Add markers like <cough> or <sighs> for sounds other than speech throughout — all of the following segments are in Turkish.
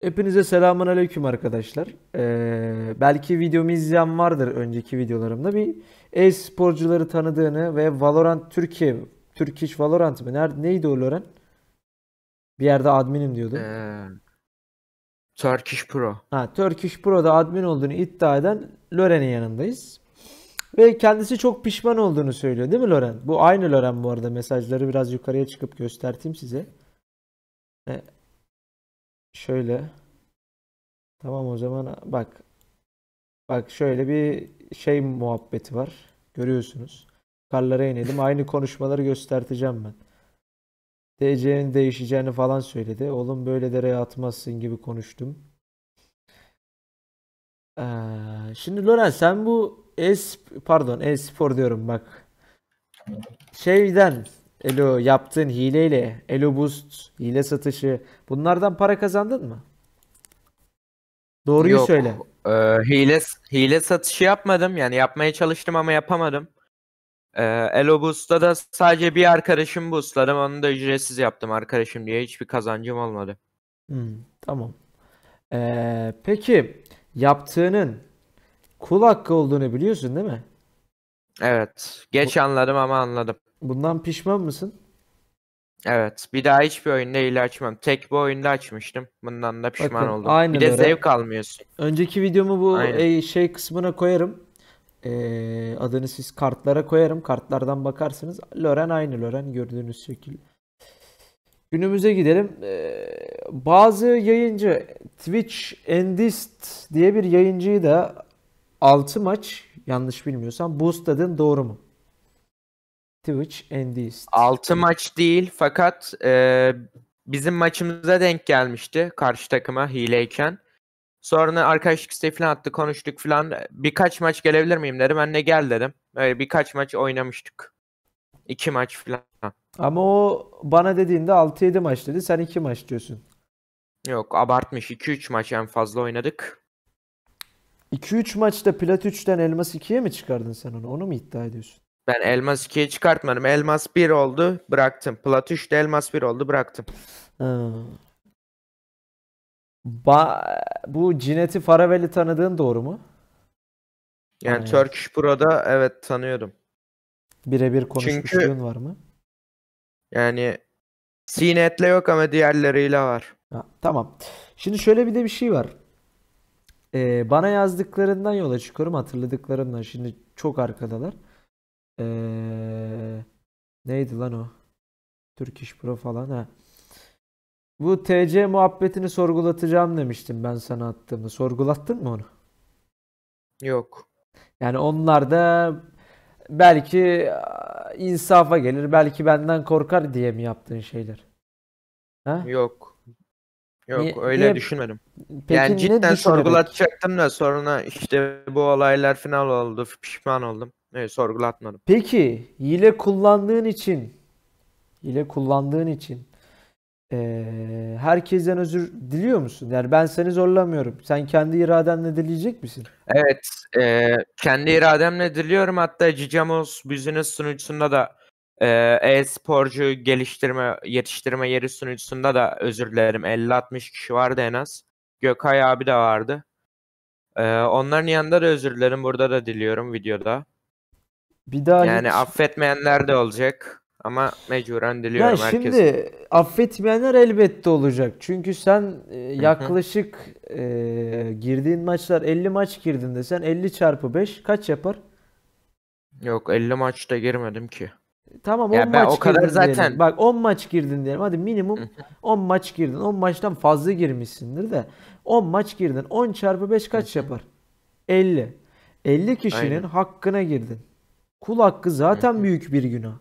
Hepinize selamun aleyküm arkadaşlar. Ee, belki videomu izleyen vardır önceki videolarımda. Bir e-sporcuları tanıdığını ve Valorant Türkiye, Turkish Valorant mı? Nerede, neydi o Loren? Bir yerde adminim diyordu. Ee, Turkish Pro. Ha, Turkish Pro'da admin olduğunu iddia eden Loren'in yanındayız. Ve kendisi çok pişman olduğunu söylüyor değil mi Loren? Bu aynı Loren bu arada. Mesajları biraz yukarıya çıkıp gösterteyim size. Ee, Şöyle. Tamam o zaman bak. Bak şöyle bir şey muhabbeti var. Görüyorsunuz. Karlara inedim, Aynı konuşmaları gösterteceğim ben. DC'nin değişeceğini falan söyledi. Oğlum böyle dereye atmazsın gibi konuştum. Ee, şimdi Loren sen bu es pardon e diyorum bak. Şeyden Elo yaptığın hileyle, Elo Boost, hile satışı bunlardan para kazandın mı? Doğruyu Yok, söyle. E, hile hile satışı yapmadım. Yani yapmaya çalıştım ama yapamadım. E, Elo Boost'ta da sadece bir arkadaşım boostladım. Onu da ücretsiz yaptım arkadaşım diye. Hiçbir kazancım olmadı. Hmm, tamam. E, peki yaptığının kul hakkı olduğunu biliyorsun değil mi? Evet. Geç anladım ama anladım. Bundan pişman mısın? Evet. Bir daha hiçbir oyunda hile açmam. Tek bir oyunda açmıştım. Bundan da pişman Bakın, oldum. Aynen bir de öyle. zevk almıyorsun. Önceki videomu bu aynen. şey kısmına koyarım. Ee, adını siz kartlara koyarım. Kartlardan bakarsınız. Loren aynı Loren gördüğünüz şekil. Günümüze gidelim. Ee, bazı yayıncı Twitch Endist diye bir yayıncıyı da 6 maç yanlış bilmiyorsam boostladın doğru mu? Twitch ND. Altı maç değil fakat e, bizim maçımıza denk gelmişti karşı takıma hileyken. Sonra arkadaşlık isteği falan attı konuştuk falan. Birkaç maç gelebilir miyim dedim. Ben de gel dedim. Öyle birkaç maç oynamıştık. İki maç falan. Ama o bana dediğinde 6-7 maç dedi. Sen 2 maç diyorsun. Yok abartmış. 2-3 maç en fazla oynadık. 2-3 maçta plat 3'ten elmas 2'ye mi çıkardın sen onu? Onu mu iddia ediyorsun? Ben elmas 2'yi çıkartmadım. Elmas 1 oldu bıraktım. Plat 3 elmas 1 oldu bıraktım. Ha. Ee, ba bu Cineti Faravel'i tanıdığın doğru mu? Yani Aynen. Turkish Pro'da evet tanıyordum Birebir konuşmuşluğun Çünkü... var mı? Yani cinetle yok ama diğerleriyle var. Ha, tamam. Şimdi şöyle bir de bir şey var. Ee, bana yazdıklarından yola çıkıyorum hatırladıklarımdan. Şimdi çok arkadalar. Ee, neydi lan o? Türk İş Pro falan ha. Bu TC muhabbetini sorgulatacağım demiştim ben sana attığımı. Sorgulattın mı onu? Yok. Yani onlar da belki insafa gelir, belki benden korkar diye mi yaptığın şeyler? Ha? Yok. Yok niye, öyle niye? düşünmedim. Peki yani cidden sorgulatacaktım da sonra işte bu olaylar final oldu, pişman oldum. Evet sorgulatmadım. Peki hile kullandığın için hile kullandığın için ee, herkesten özür diliyor musun? Yani ben seni zorlamıyorum. Sen kendi iradenle dileyecek misin? Evet. E, kendi irademle diliyorum. Hatta Cicamos Business sunucusunda da e-sporcu geliştirme, yetiştirme yeri sunucusunda da özür dilerim. 50-60 kişi vardı en az. Gökay abi de vardı. E, onların yanında da özür dilerim. Burada da diliyorum videoda. Bir daha Yani hiç... affetmeyenler de olacak ama mecburen diliyorum yani herkese. Şimdi affetmeyenler elbette olacak. Çünkü sen e, yaklaşık e, girdiğin maçlar 50 maç girdin de sen 50 çarpı 5 kaç yapar? Yok 50 maçta girmedim ki. Tamam ya 10 maç o kadar girdin zaten... diyelim. Bak 10 maç girdin diyelim. Hadi minimum 10 maç girdin. 10 maçtan fazla girmişsindir de. 10 maç girdin. 10 çarpı 5 kaç yapar? 50. 50 kişinin Aynen. hakkına girdin. Kul hakkı zaten büyük bir günah.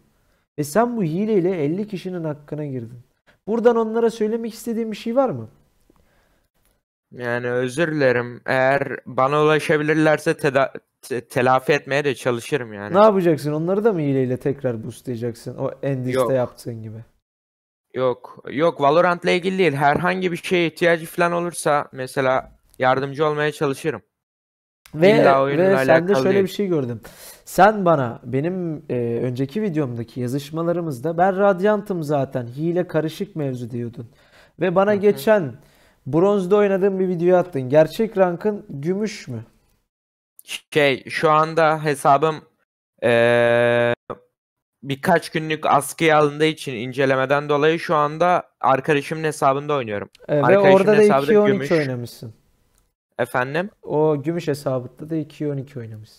Ve sen bu hileyle 50 kişinin hakkına girdin. Buradan onlara söylemek istediğim bir şey var mı? Yani özür dilerim. Eğer bana ulaşabilirlerse teda- te- telafi etmeye de çalışırım yani. Ne yapacaksın? Onları da mı hileyle tekrar boostlayacaksın? O Endis'te yaptığın gibi. Yok. Yok Valorant'la ilgili değil. Herhangi bir şeye ihtiyacı falan olursa mesela yardımcı olmaya çalışırım. Ve, ve de şöyle bir şey gördüm. Sen bana benim e, önceki videomdaki yazışmalarımızda ben radyantım zaten hile karışık mevzu diyordun. Ve bana Hı-hı. geçen bronzda oynadığım bir video attın. Gerçek rankın gümüş mü? Şey şu anda hesabım ee, birkaç günlük askıya alındığı için incelemeden dolayı şu anda arkadaşımın hesabında oynuyorum. E, ve orada da 2-12 oynamışsın. Efendim? O gümüş hesabında da 2-12 oynamış.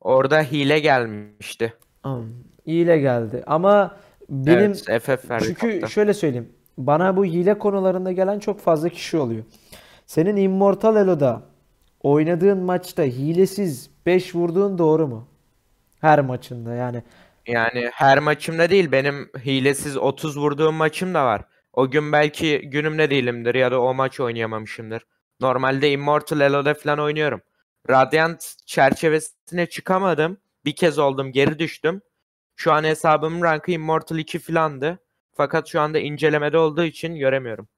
Orada hile gelmişti. Am, hile geldi ama benim evet, FF çünkü kapta. şöyle söyleyeyim. Bana bu hile konularında gelen çok fazla kişi oluyor. Senin Immortal Elo'da oynadığın maçta hilesiz 5 vurduğun doğru mu? Her maçında yani. Yani her maçımda değil benim hilesiz 30 vurduğum maçım da var. O gün belki günümde değilimdir ya da o maç oynayamamışımdır. Normalde Immortal Elo'da falan oynuyorum. Radiant çerçevesine çıkamadım. Bir kez oldum geri düştüm. Şu an hesabımın rankı Immortal 2 filandı. Fakat şu anda incelemede olduğu için göremiyorum.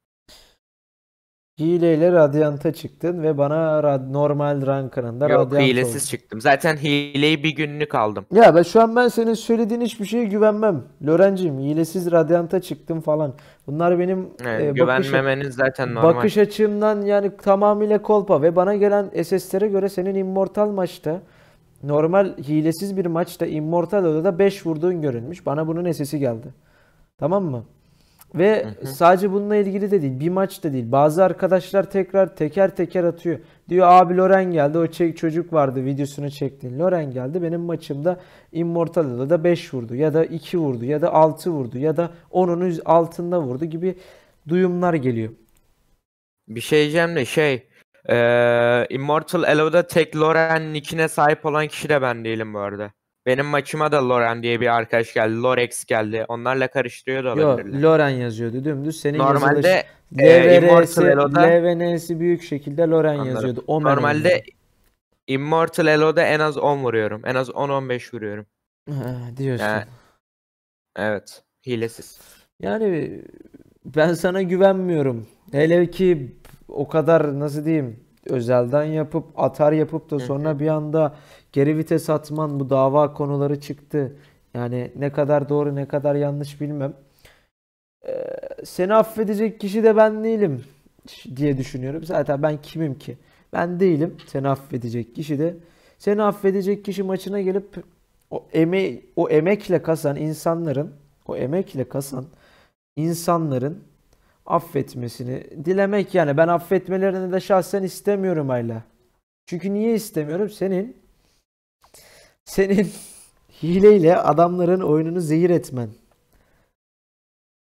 Hileyle Radiant'a çıktın ve bana rad normal rankınında Yok, Radiant hilesiz oldu. çıktım. Zaten hileyi bir günlük aldım. Ya ben şu an ben senin söylediğin hiçbir şeye güvenmem. Lorencim hilesiz Radiant'a çıktım falan. Bunlar benim evet, e, güvenmemeniz bakış, zaten normal. Bakış açımdan yani tamamıyla kolpa ve bana gelen SS'lere göre senin Immortal maçta normal hilesiz bir maçta Immortal odada 5 vurduğun görünmüş. Bana bunun SS'i geldi. Tamam mı? Ve hı hı. sadece bununla ilgili de değil bir maç da değil. Bazı arkadaşlar tekrar teker teker atıyor. Diyor abi Loren geldi o çek çocuk vardı videosunu çektin. Loren geldi benim maçımda Immortal'da da 5 vurdu ya da 2 vurdu ya da 6 vurdu ya da 10'un altında vurdu gibi duyumlar geliyor. Bir şey diyeceğim de şey ee, Immortal Elo'da tek Loren nickine sahip olan kişi de ben değilim bu arada. Benim maçıma da Loren diye bir arkadaş geldi. Lorex geldi. Onlarla karıştırıyor da olabilirler. Yo, Loren yazıyordu dümdüz. Senin Normalde yazılışı, e, LVN'si büyük şekilde Loren Anladım. yazıyordu. Omen Normalde yazıyordu. Immortal Elo'da en az 10 vuruyorum. En az 10-15 vuruyorum. Ha, diyorsun. Yani, evet. Hilesiz. Yani ben sana güvenmiyorum. Hele ki o kadar nasıl diyeyim özelden yapıp atar yapıp da sonra bir anda geri vites atman bu dava konuları çıktı. Yani ne kadar doğru ne kadar yanlış bilmem. Ee, seni affedecek kişi de ben değilim diye düşünüyorum. Zaten ben kimim ki? Ben değilim. Seni affedecek kişi de. Seni affedecek kişi maçına gelip o, eme o emekle kasan insanların, o emekle kasan insanların affetmesini dilemek yani ben affetmelerini de şahsen istemiyorum Ayla. Çünkü niye istemiyorum? Senin senin <laughs> hileyle adamların oyununu zehir etmen.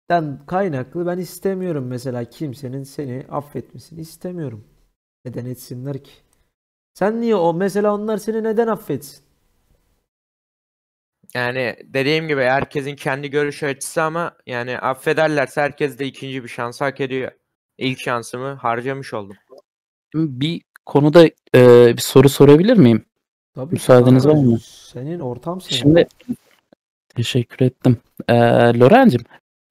Ben kaynaklı ben istemiyorum mesela kimsenin seni affetmesini istemiyorum. Neden etsinler ki? Sen niye o mesela onlar seni neden affetsin? yani dediğim gibi herkesin kendi görüş açısı ama yani affederlerse herkes de ikinci bir şans hak ediyor. İlk şansımı harcamış oldum. Bir konuda e, bir soru sorabilir miyim? Tabii. Müsaadeniz var mı? Senin ortam senin. Şimdi teşekkür ettim. Ee, Loren'cim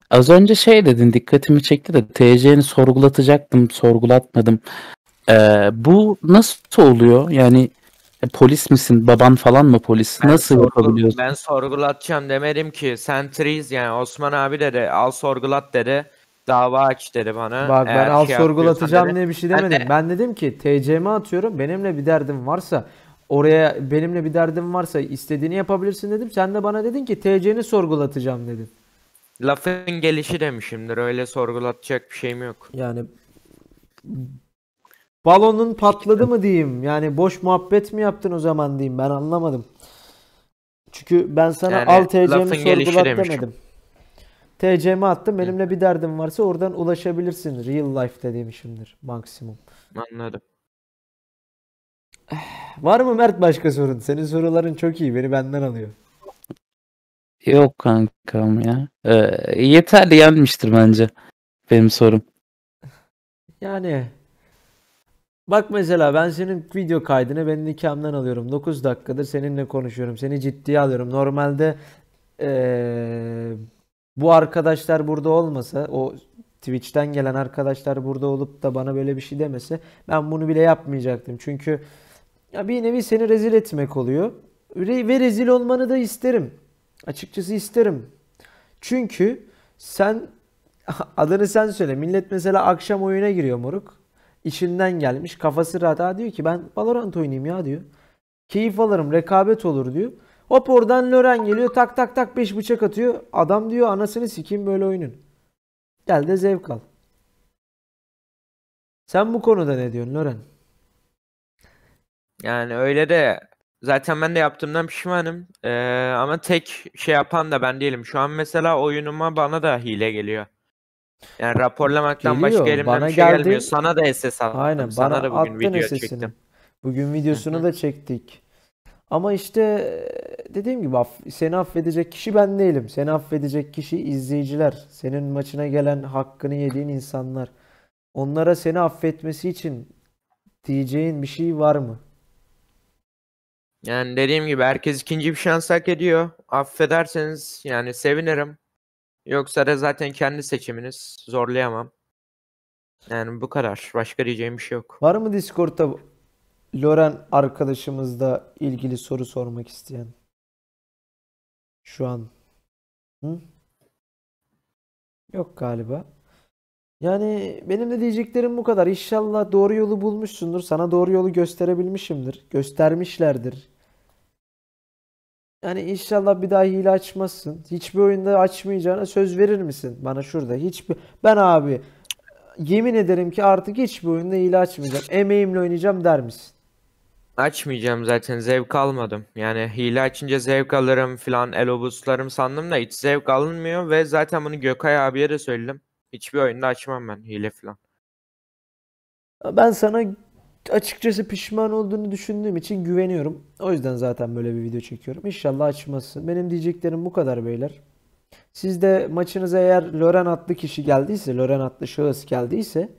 az önce şey dedin dikkatimi çekti de TC'ni sorgulatacaktım sorgulatmadım. Ee, bu nasıl oluyor? Yani e, polis misin? Baban falan mı polis? Ben Nasıl sorgul- yapabiliyorsun? Ben sorgulatacağım demedim ki. Sen triz yani Osman abi dedi. Al sorgulat dedi. Dava aç dedi bana. Bak ben Eğer al şey sorgulatacağım yapıyorsan diye bir şey Ben de- demedim. Ben dedim ki TC'mi atıyorum. Benimle bir derdim varsa oraya benimle bir derdim varsa istediğini yapabilirsin dedim. Sen de bana dedin ki TC'ni sorgulatacağım dedin. Lafın gelişi demişimdir. Öyle sorgulatacak bir şeyim yok. Yani Balonun patladı mı diyeyim? Yani boş muhabbet mi yaptın o zaman diyeyim. Ben anlamadım. Çünkü ben sana yani, al TC'mi sorgulat demedim. TC'mi attım. Benimle bir derdim varsa oradan ulaşabilirsin. Real life de demişimdir maksimum. Anladım. <sighs> Var mı Mert başka sorun? Senin soruların çok iyi. Beni benden alıyor. Yok kankam ya. Ee, yeterli gelmiştir bence. Benim sorum. Yani Bak mesela ben senin video kaydını ben nikamdan alıyorum. 9 dakikadır seninle konuşuyorum. Seni ciddiye alıyorum. Normalde ee, bu arkadaşlar burada olmasa o Twitch'ten gelen arkadaşlar burada olup da bana böyle bir şey demese ben bunu bile yapmayacaktım. Çünkü ya bir nevi seni rezil etmek oluyor. Ve rezil olmanı da isterim. Açıkçası isterim. Çünkü sen <laughs> adını sen söyle. Millet mesela akşam oyuna giriyor moruk işinden gelmiş. Kafası rahat. Ha diyor ki ben Valorant oynayayım ya diyor. Keyif alırım. Rekabet olur diyor. Hop oradan Lören geliyor. Tak tak tak beş bıçak atıyor. Adam diyor anasını sikeyim böyle oyunun. Gel de zevk al. Sen bu konuda ne diyorsun Lören? Yani öyle de zaten ben de yaptığımdan pişmanım. Ee, ama tek şey yapan da ben değilim. Şu an mesela oyunuma bana da hile geliyor. Yani raporlamaktan Geliyor. başka elimden bana bir şey geldi. gelmiyor. Sana da SS attım. Aynen Sana bana da bugün attın video SS'ini. çektim. Bugün videosunu da çektik. Ama işte dediğim gibi aff- seni affedecek kişi ben değilim. Seni affedecek kişi izleyiciler. Senin maçına gelen hakkını yediğin insanlar. Onlara seni affetmesi için diyeceğin bir şey var mı? Yani dediğim gibi herkes ikinci bir şans hak ediyor. Affederseniz yani sevinirim. Yoksa da zaten kendi seçiminiz. Zorlayamam. Yani bu kadar. Başka diyeceğim bir şey yok. Var mı Discord'da Loren arkadaşımızla ilgili soru sormak isteyen? Şu an. Hı? Yok galiba. Yani benim de diyeceklerim bu kadar. İnşallah doğru yolu bulmuşsundur. Sana doğru yolu gösterebilmişimdir. Göstermişlerdir. Yani inşallah bir daha hile açmazsın. Hiçbir oyunda açmayacağına söz verir misin bana şurada? Hiçbir ben abi yemin ederim ki artık hiçbir oyunda hile açmayacağım. Emeğimle oynayacağım der misin? Açmayacağım zaten zevk almadım. Yani hile açınca zevk alırım filan elobuslarım sandım da hiç zevk alınmıyor ve zaten bunu Gökay abiye de söyledim. Hiçbir oyunda açmam ben hile filan. Ben sana açıkçası pişman olduğunu düşündüğüm için güveniyorum. O yüzden zaten böyle bir video çekiyorum. İnşallah açmasın. Benim diyeceklerim bu kadar beyler. Siz de maçınıza eğer Loren adlı kişi geldiyse, Loren adlı şahıs geldiyse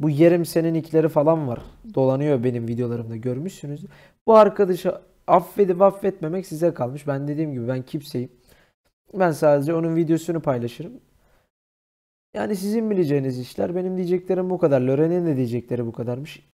bu yerim senin ikleri falan var. Dolanıyor benim videolarımda görmüşsünüz. Bu arkadaşı affedip affetmemek size kalmış. Ben dediğim gibi ben kimseyim. Ben sadece onun videosunu paylaşırım. Yani sizin bileceğiniz işler. Benim diyeceklerim bu kadar. Loren'in de diyecekleri bu kadarmış.